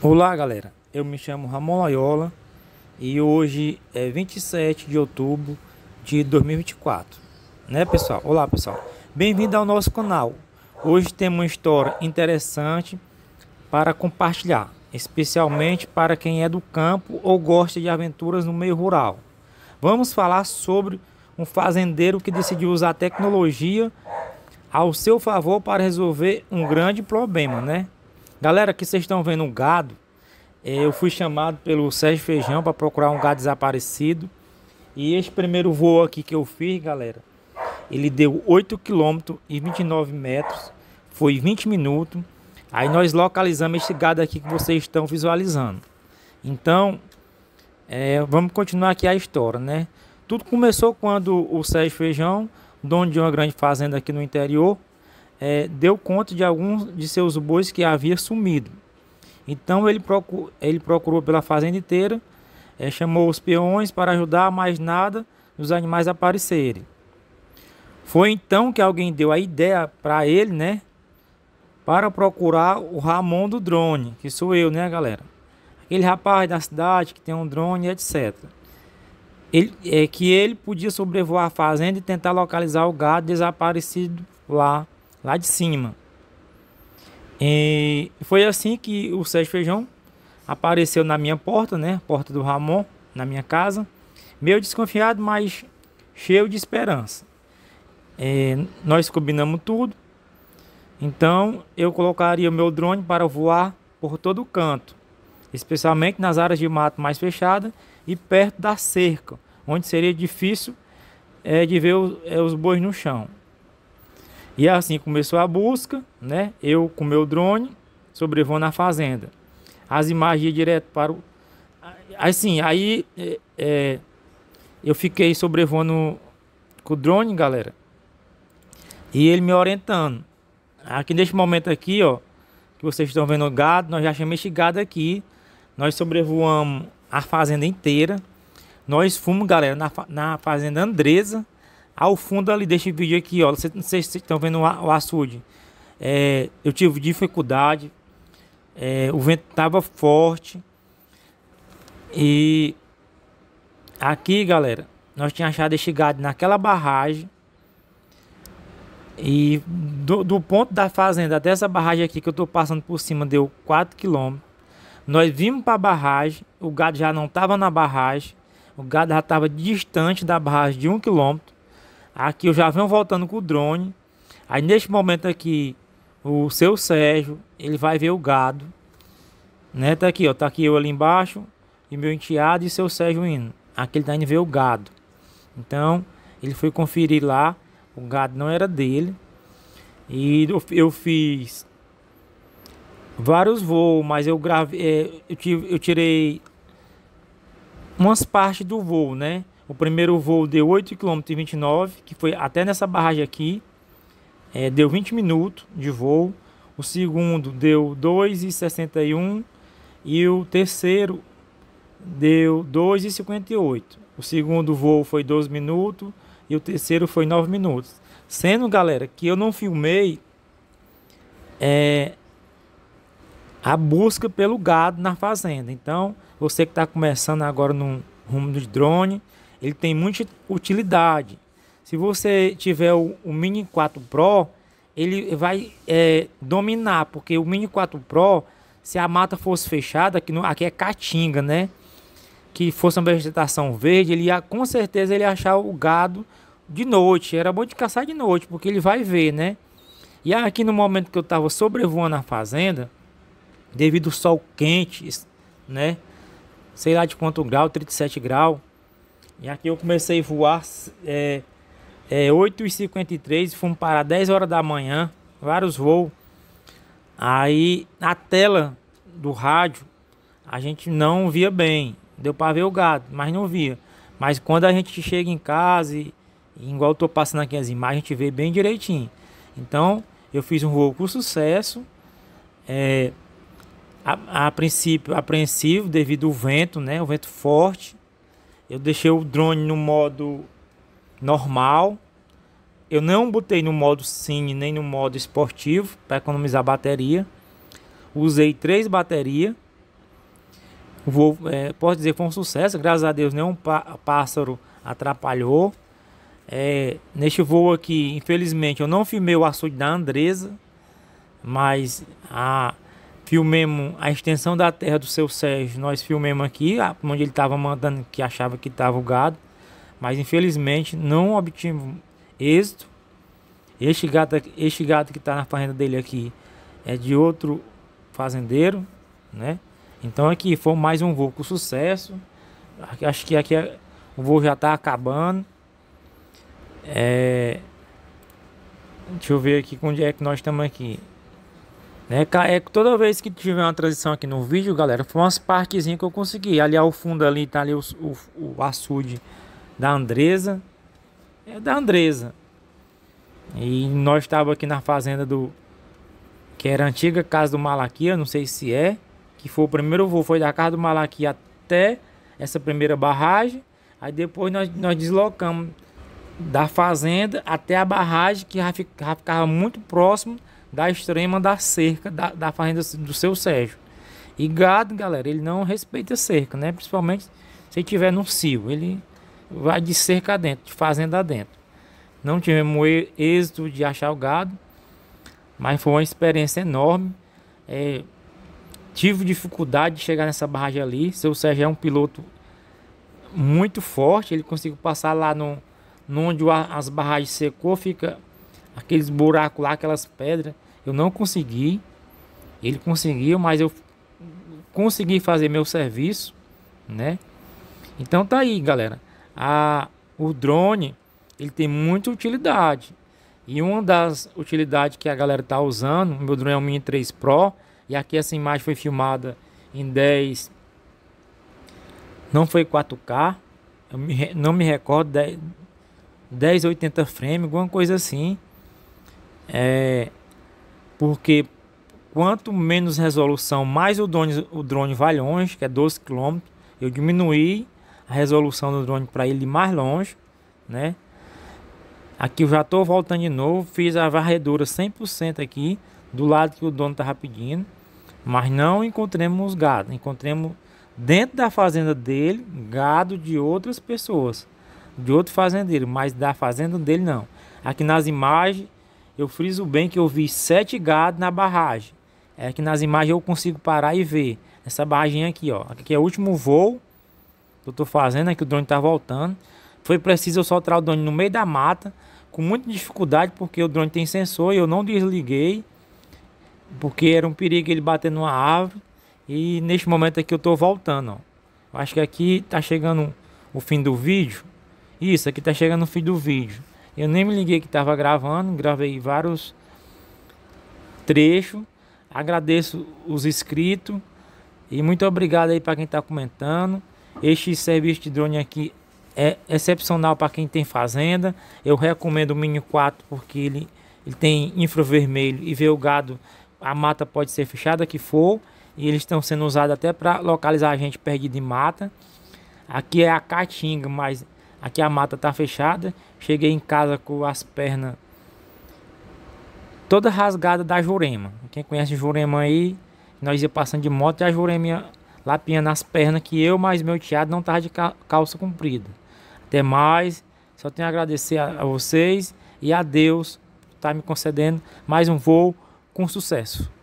Olá galera, eu me chamo Ramon Loyola e hoje é 27 de outubro de 2024, né pessoal? Olá pessoal, bem-vindo ao nosso canal. Hoje temos uma história interessante para compartilhar, especialmente para quem é do campo ou gosta de aventuras no meio rural. Vamos falar sobre um fazendeiro que decidiu usar a tecnologia ao seu favor para resolver um grande problema, né? Galera, aqui vocês estão vendo um gado. É, eu fui chamado pelo Sérgio Feijão para procurar um gado desaparecido. E esse primeiro voo aqui que eu fiz, galera, ele deu 8 km e 29 metros. Foi 20 minutos. Aí nós localizamos esse gado aqui que vocês estão visualizando. Então, é, vamos continuar aqui a história, né? Tudo começou quando o Sérgio Feijão, dono de uma grande fazenda aqui no interior, é, deu conta de alguns de seus bois que havia sumido. Então ele, procur, ele procurou pela fazenda inteira, é, chamou os peões para ajudar, mais nada dos animais aparecerem. Foi então que alguém deu a ideia para ele, né? Para procurar o Ramon do drone, que sou eu, né, galera? Aquele rapaz da cidade que tem um drone, etc. Ele, é que ele podia sobrevoar a fazenda e tentar localizar o gado desaparecido lá lá de cima. E foi assim que o Sérgio Feijão apareceu na minha porta, né? Porta do Ramon, na minha casa. Meio desconfiado, mas cheio de esperança. E é, nós combinamos tudo. Então eu colocaria o meu drone para voar por todo o canto, especialmente nas áreas de mato mais fechada e perto da cerca, onde seria difícil é, de ver os, é, os bois no chão. E assim começou a busca, né? Eu com meu drone sobrevoo na fazenda. As imagens iam direto para o. Assim, aí é, é, eu fiquei sobrevoando com o drone, galera. E ele me orientando. Aqui neste momento aqui, ó, que vocês estão vendo o gado, nós já chamamos esse gado aqui. Nós sobrevoamos a fazenda inteira. Nós fomos, galera, na, na fazenda Andresa ao fundo ali, deixa o vídeo aqui, ó. Vocês, não sei se vocês estão vendo o açude. É, eu tive dificuldade. É, o vento estava forte. E aqui, galera, nós tínhamos achado este gado naquela barragem. E do, do, ponto da fazenda até essa barragem aqui que eu estou passando por cima deu 4 km. Nós vimos para a barragem, o gado já não estava na barragem, o gado já estava distante da barragem de 1 km. Aqui eu já venho voltando com o drone. Aí neste momento aqui, o seu Sérgio, ele vai ver o gado. Né? Tá aqui, ó. Tá aqui eu ali embaixo. E meu enteado e seu Sérgio indo. Aqui ele tá indo ver o gado. Então, ele foi conferir lá. O gado não era dele. E eu, fiz vários voos, mas eu gravei. É, eu, tive, eu tirei umas partes do voo, né? O primeiro voo deu 8 km e 29, que foi até nessa barragem aqui. É, deu 20 minutos de voo. O segundo deu 2,61 e o terceiro deu 2,58. O segundo voo foi 12 minutos e o terceiro foi 9 minutos. Sendo, galera, que eu não filmei é, a busca pelo gado na fazenda. Então, você que está começando agora no rumo do drone, ele tem muita utilidade. Se você tiver o, o Mini 4 Pro, ele vai é, dominar, porque o Mini 4 Pro, se a mata fosse fechada, aqui, no, aqui é caatinga, né? Que fosse uma vegetação verde, ele ia, com certeza ele ia achar o gado de noite. Era bom de caçar de noite, porque ele vai ver, né? E aqui no momento que eu estava sobrevoando a fazenda, devido ao sol quente, né? Sei lá de quanto grau, 37 graus, e aqui eu comecei a voar é, é 8h53, fomos parar 10 horas da manhã, vários voos. Aí na tela do rádio a gente não via bem, deu para ver o gado, mas não via. Mas quando a gente chega em casa, e, igual eu tô passando aqui as imagens, a gente vê bem direitinho. Então eu fiz um voo com sucesso, é, a, a princípio apreensivo devido ao vento, né? O vento forte eu deixei o drone no modo normal. Eu não botei no modo cine nem no modo esportivo para economizar bateria. Usei três baterias. Vou, é, posso dizer que foi um sucesso. Graças a Deus nenhum pássaro atrapalhou. É, neste voo aqui, infelizmente, eu não filmei o açude da Andresa. Mas a filmemos a extensão da terra do seu Sérgio. Nós filmemos aqui, onde ele estava mandando, que achava que estava o gado. Mas infelizmente não obtivemos êxito. Este gado, este gado que está na fazenda dele aqui é de outro fazendeiro, né? Então aqui foi mais um voo com sucesso. Acho que aqui é, o voo já está acabando. É, deixa eu ver aqui onde é que nós estamos aqui. Né, é, toda vez que tiver uma transição aqui no vídeo, galera, foi umas partezinhas que eu consegui. Ali ao fundo ali tá ali o, o, o açude da Andresa. É da Andresa. E nós estávamos aqui na fazenda do... Que era a antiga casa do Malaquia, não sei se é. Que foi o primeiro voo, foi da casa do Malaquia até essa primeira barragem. Aí depois nós, nós deslocamos da fazenda até a barragem, que já ficava muito próximo da extrema da cerca da, da fazenda do seu Sérgio. E gado, galera, ele não respeita cerca, né? Principalmente se tiver no cio, ele vai de cerca dentro, de fazenda dentro. Não tivemos êxito de achar o gado, mas foi uma experiência enorme. É, tive dificuldade de chegar nessa barragem ali. Seu Sérgio é um piloto muito forte, ele conseguiu passar lá no, onde as barragens secou, fica aqueles buracos lá, aquelas pedras. Eu não consegui. Ele conseguiu, mas eu consegui fazer meu serviço, né? Então tá aí, galera. A, o drone, ele tem muita utilidade. E uma das utilidades que a galera tá usando, meu drone é o Mini 3 Pro, e aqui essa imagem foi filmada em 10 não foi 4K, eu me, não me recordo, 10, 1080 frames, alguma coisa assim. É, porque quanto menos resolução, mais o drone, o drone vai longe, que é 12 km. Eu diminuí a resolução do drone para ele mais longe, né? Aqui eu já tô voltando de novo, fiz a varredura 100% aqui, do lado que o dono tá pedindo. Mas não encontremos gado, encontremos dentro da fazenda dele, gado de outras pessoas de outro fazendeiro, mas da fazenda dele não. Aqui nas imagens, eu friso bem que eu vi sete gados na barragem. É que nas imagens eu consigo parar e ver. Essa barragem aqui, ó. Aqui é o último voo que eu tô fazendo, é que o drone tá voltando. Foi preciso eu soltar o drone no meio da mata, com muita dificuldade, porque o drone tem sensor e eu não desliguei. Porque era um perigo ele bater numa árvore. E neste momento aqui eu tô voltando, ó. Eu acho que aqui tá chegando o fim do vídeo. Isso, aqui tá chegando no fim do vídeo. Eu nem me liguei que tava gravando, gravei vários trechos. Agradeço os inscritos e muito obrigado aí para quem tá comentando. Este serviço de drone aqui é excepcional para quem tem fazenda. Eu recomendo o Mini 4 porque ele, ele tem infravermelho e vê o gado, a mata pode ser fechada que for. E eles estão sendo usados até para localizar a gente perdido em mata. Aqui é a caatinga, mas Aqui a mata tá fechada. Cheguei em casa com as pernas toda rasgada da Jurema. Quem conhece Jurema aí, nós ia passando de moto e a Jurema lapinha nas pernas que eu mais meu teado não tava de calça comprida. Até mais, só tenho a agradecer a, vocês e a Deus por estar tá me concedendo mais um voo com sucesso.